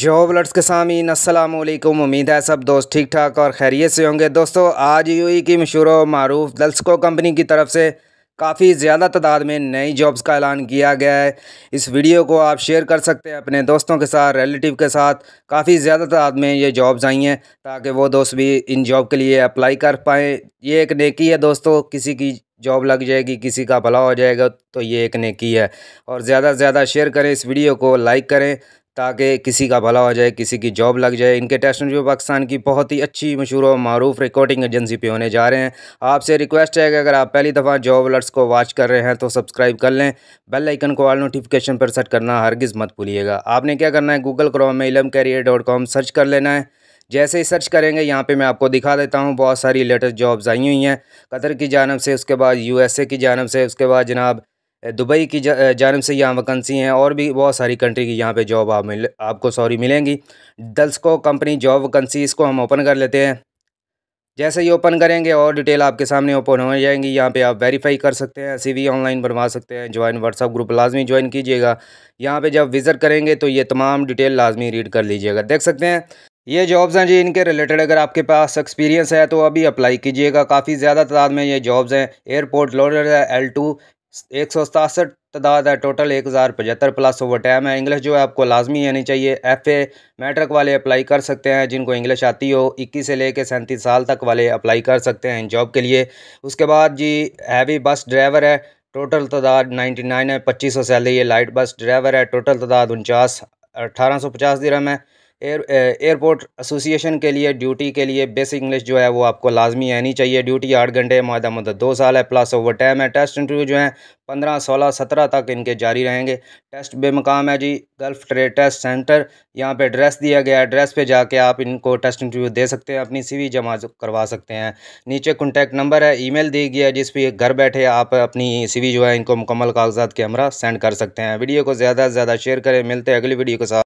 job lots के सामीन असलम उम्मीद है सब दोस्त ठीक ठाक और खैरियत से होंगे दोस्तों आज यू की मशहूर मरूफ दल्सको कंपनी की तरफ से काफ़ी ज़्यादा तादाद में नई जॉब्स का ऐलान किया गया है इस वीडियो को आप शेयर कर सकते हैं अपने दोस्तों के साथ रिलेटिव के साथ काफ़ी ज़्यादा तादाद में ये जॉब्स आई हैं ताकि वो दोस्त भी इन जॉब के लिए अप्लाई कर पाएँ ये एक नेकी है दोस्तों किसी की जॉब लग जाएगी किसी का भला हो जाएगा तो ये एक नेकी है और ज़्यादा से ज़्यादा शेयर करें इस वीडियो को लाइक करें ताकि किसी का भला हो जाए किसी की जॉब लग जाए इनके टेस्ट जो पाकिस्तान की बहुत ही अच्छी मशहूर और मरूफ रिकॉर्डिंग एजेंसी पे होने जा रहे हैं आपसे रिक्वेस्ट है कि अगर आप पहली दफ़ा जॉब अलर्ट्स को वॉच कर रहे हैं तो सब्सक्राइब कर लें बेल आइकन को ऑल नोटिफिकेशन पर सेट करना हरगिज़ मत भूलिएगा आपने क्या करना है गूगल क्रोम में इलम कैरियर डॉट कॉम सर्च कर लेना है जैसे ही सर्च करेंगे यहाँ पे मैं आपको दिखा देता हूँ बहुत सारी लेटेस्ट जॉब्स आई हुई हैं कतर की जानब से उसके बाद यूएसए की जानब से उसके बाद जनाब दुबई की जानब से यहाँ वैकेंसी हैं और भी बहुत सारी कंट्री की यहाँ पे जॉब आप मिल आपको सॉरी मिलेंगी दल्सको कंपनी जॉब वैकेंसी इसको हम ओपन कर लेते हैं जैसे ही ओपन करेंगे और डिटेल आपके सामने ओपन हो जाएंगी यहाँ पे आप वेरीफाई कर सकते हैं सीवी ऑनलाइन बनवा सकते हैं ज्वाइन व्हाट्सअप ग्रुप लाजमी ज्वाइन कीजिएगा यहाँ पर जब विज़िट करेंगे तो ये तमाम डिटेल लाजमी रीड कर लीजिएगा देख सकते हैं ये जॉब्स हैं जी इनके रिलेटेड अगर आपके पास एक्सपीरियंस है तो अभी अप्लाई कीजिएगा काफ़ी ज़्यादा तादाद में ये जॉब्स हैं एयरपोर्ट लॉडर है एल टू एक सौ सतासठ तादाद है टोटल एक हज़ार पचहत्तर प्लस ओवर टाइम है इंग्लिश जो है आपको लाजमी आनी चाहिए एफ़ ए मैट्रिक वाले अप्लाई कर सकते हैं जिनको इंग्लिश आती हो इक्कीस से लेकर सैंतीस साल तक वाले अप्लाई कर सकते हैं इन जॉब के लिए उसके बाद जी हैवी बस ड्राइवर है टोटल तादाद नाइन्टी नाइन है पच्चीस सौ सैलरी है लाइट बस ड्राइवर है टोटल तादाद उनचास अठारह सौ पचास दिरम है एयर एयरपोर्ट एसोसिएशन के लिए ड्यूटी के लिए बेसिक इंग्लिश जो है वो आपको लाजमी आनी चाहिए ड्यूटी आठ घंटे मादा मदद तो दो साल है प्लस ओवर टाइम है टेस्ट इंटरव्यू जो है पंद्रह सोलह सत्रह तक इनके जारी रहेंगे टेस्ट बेमकाम है जी गल्फ ट्रेड टेस्ट सेंटर यहाँ पे एड्रेस दिया गया है एड्रेस पे जाके आप इनको टेस्ट इंटरव्यू दे सकते हैं अपनी सीवी जमा करवा सकते हैं नीचे कॉन्टैक्ट नंबर है ईमेल दी गई है जिस पर घर बैठे आप अपनी सीवी जो है इनको मुकम्मल कागजात के हमरा सेंड कर सकते हैं वीडियो को ज़्यादा से ज़्यादा शेयर करें मिलते हैं अगली वीडियो के साथ